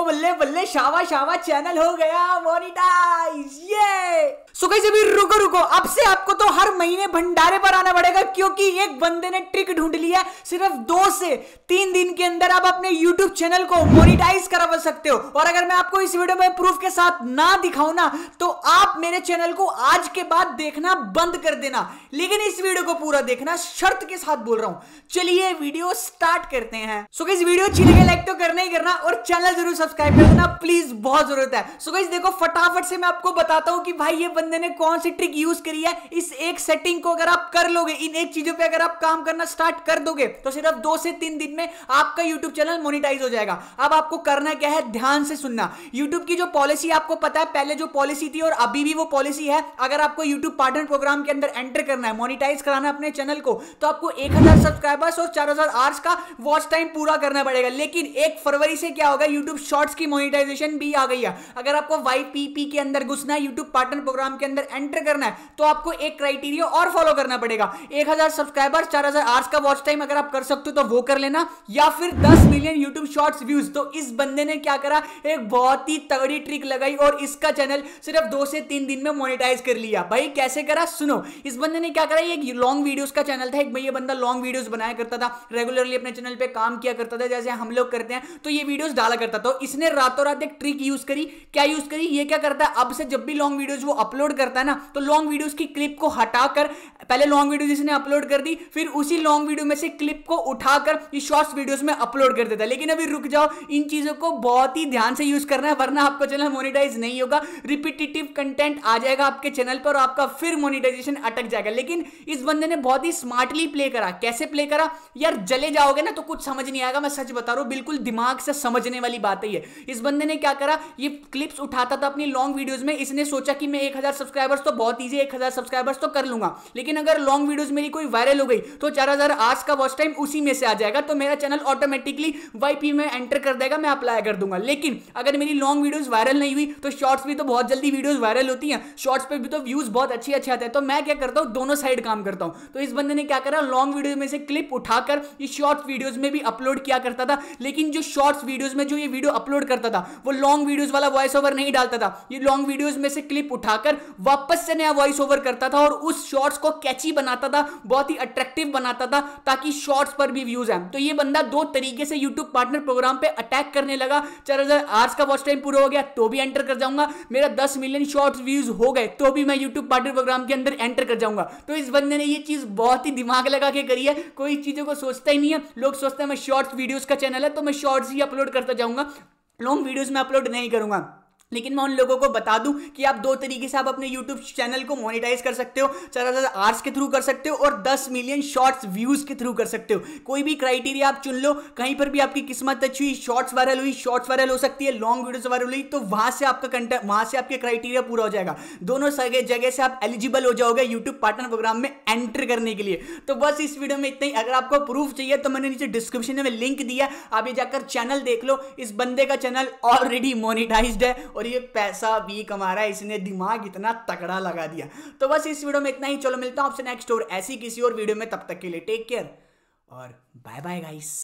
ओ बल्ले बल्ले शावा शावा चैनल हो गया मोनिटाइज ये सो कहीं से भी रुको रुको अब से आपको तो हर महीने भंडारे पर आना पड़ेगा क्योंकि एक बंदे ने ट्रिक ढूंढ लिया सिर्फ दो से तीन दिन के अंदर आप अपने यूट्यूब चैनल को मोनिटाइज करा सकते हो और अगर मैं आपको इस वीडियो में प्रूफ के साथ ना दिखाऊं ना तो आप मेरे चैनल को आज के बाद देखना बंद कर देना लेकिन इस वीडियो को पूरा देखना शर्त के साथ बोल रहा हूं चलिए वीडियो स्टार्ट करते हैं सो so इस वीडियो अच्छी लगे लाइक तो करना ही करना और चैनल जरूर सब्सक्राइब कर देना प्लीज बहुत जरूरत है सो so गाइस देखो फटाफट से मैं आपको बताता हूँ कि भाई ये बंदे ने कौन सी ट्रिक यूज करी है इस एक सेटिंग को अगर आप कर लोगे इन एक चीजों पे अगर आप काम करना स्टार्ट कर दोगे तो सिर्फ दो से तीन दिन में आपका यूट्यूब चैनल मोनिटाइज हो जाएगा अब आपको करना क्या है ध्यान से सुनना यूट्यूब की जो पॉलिसी आपको पता है पहले जो पॉलिसी थी और अभी भी वो पॉलिसी है अगर आपको यूट्यूब पार्टनर प्रोग्राम के अंदर एंटर करना है मोनिटाइज कराना अपने चैनल को तो आपको एक सब्सक्राइबर्स और चार हजार आवर्स का वॉच टाइम पूरा करना पड़ेगा लेकिन एक फरवरी से क्या होगा यूट्यूब शॉर्ट शॉर्ट्स की मोनिटाइजेशन भी आ गई है अगर आपको वाईपीपी के अंदर घुसना है यूट्यूब पार्टनर प्रोग्राम के अंदर एंटर करना है तो आपको एक क्राइटेरिया और फॉलो करना पड़ेगा एक हजार सब्सक्राइबर्स चार हजार आवर्स का वॉच टाइम अगर आप कर सकते हो तो वो कर लेना या फिर दस मिलियन यूट्यूब शॉर्ट्स व्यूज तो इस बंदे ने क्या करा एक बहुत ही तगड़ी ट्रिक लगाई और इसका चैनल सिर्फ दो से तीन दिन में मोनिटाइज कर लिया भाई कैसे करा सुनो इस बंदे ने क्या करा ये एक लॉन्ग वीडियोस का चैनल था एक ये बंदा लॉन्ग वीडियोस बनाया करता था रेगुलरली अपने चैनल पे काम किया करता था जैसे हम लोग करते हैं तो ये वीडियोस डाला करता था तो इसने रातों रात एक ट्रिक यूज करी क्या यूज करी ये क्या करता है अब से जब भी लॉन्ग वीडियोज वो अपलोड करता है ना तो लॉन्ग वीडियोज की क्लिप को हटाकर पहले लॉन्ग वीडियोज इसने अपलोड कर दी फिर उसी लॉन्ग वीडियो में से क्लिप को उठाकर ये शॉर्ट्स वीडियोज में अपलोड कर देता है लेकिन अभी रुक जाओ इन चीजों को बहुत ही ध्यान से यूज करना है वरना आपका चैनल मोनिटाइज नहीं होगा रिपीटेटिव कंटेंट आ जाएगा आपके चैनल पर और आपका फिर मोनिटाइजेशन अटक जाएगा लेकिन इस बंदे ने बहुत ही स्मार्टली प्ले करा कैसे प्ले करा यार जले जाओगे ना तो कुछ समझ नहीं आएगा मैं सच बता रहा हूं बिल्कुल दिमाग से समझने वाली बात ही है है इस बंदे ने क्या करा ये क्लिप्स उठाता था अपनी लॉन्ग वीडियोज में इसने सोचा कि मैं एक सब्सक्राइबर्स तो बहुत ईजी एक हजार सब्सक्राइबर्स तो कर लूंगा लेकिन अगर लॉन्ग वीडियोज मेरी कोई वायरल हो गई तो चार हजार आज का वॉच टाइम उसी में से आ जाएगा तो मेरा चैनल ऑटोमेटिकली वाई में एंटर कर देगा मैं अप्लाई कर दूंगा लेकिन अगर मेरी लॉन्ग वीडियोज वायरल नहीं हुई तो शॉर्ट्स भी तो बहुत जल्दी वीडियोज वायरल होती हैं शॉर्ट्स पे भी तो व्यूज बहुत अच्छे अच्छे आते हैं तो मैं क्या करता हूँ दोनों साइड काम करता हूँ तो इस बंदे ने क्या करा लॉन्ग वीडियो में से क्लिप उठाकर ये शॉर्ट्स वीडियोज में भी अपलोड किया करता था लेकिन जो शॉर्ट्स वीडियोज में जो ये वीडियो अपलोड करता था वो लॉन्ग वीडियोस वाला वॉइस ओवर नहीं डालता था ये लॉन्ग वीडियोस में से क्लिप उठाकर वापस से नया वॉइस ओवर करता था और उस शॉर्ट्स को कैची बनाता था बहुत ही अट्रैक्टिव बनाता था ताकि शॉर्ट्स पर भी व्यूज आए तो ये बंदा दो तरीके से यूट्यूब पार्टनर प्रोग्राम पर अटैक करने लगा चार हजार आवर्स का वॉच टाइम पूरा हो गया तो भी एंटर कर जाऊंगा मेरा दस मिलियन शॉर्ट व्यूज हो गए तो भी मैं यूट्यूब पार्टनर प्रोग्राम के अंदर एंटर कर जाऊंगा तो इस बंदे ने ये चीज बहुत ही दिमाग लगा के करी है कोई चीजों को सोचता ही नहीं है लोग सोचते हैं मैं शॉर्ट्स वीडियोस का चैनल है तो मैं शॉर्ट्स ही अपलोड करता जाऊंगा लॉन्ग वीडियोस में अपलोड नहीं करूँगा लेकिन मैं उन लोगों को बता दूं कि आप दो तरीके से आप अपने यूट्यूब चैनल को मोनिटाइज कर सकते हो ज़्यादा ज़्यादा आर्ट्स के थ्रू कर सकते हो और 10 मिलियन शॉर्ट्स व्यूज़ के थ्रू कर सकते हो कोई भी क्राइटेरिया आप चुन लो कहीं पर भी आपकी किस्मत अच्छी हुई शॉर्ट्स वायरल हुई शॉर्ट्स वायरल हो सकती है लॉन्ग वीडियोज वायरल हुई तो वहाँ से आपका कंटेंट वहां से आपके क्राइटेरिया पूरा हो जाएगा दोनों जगह से आप एलिजिबल हो जाओगे यूट्यूब पार्टनर प्रोग्राम में एंटर करने के लिए तो बस इस वीडियो में इतना ही अगर आपको प्रूफ चाहिए तो मैंने नीचे डिस्क्रिप्शन में लिंक दिया आप ये जाकर चैनल देख लो इस बंदे का चैनल ऑलरेडी मोनिटाइज है और ये पैसा भी कमा रहा है इसने दिमाग इतना तगड़ा लगा दिया तो बस इस वीडियो में इतना ही चलो मिलता हूँ आपसे नेक्स्ट और ऐसी किसी और वीडियो में तब तक के लिए टेक केयर और बाय बाय गाइस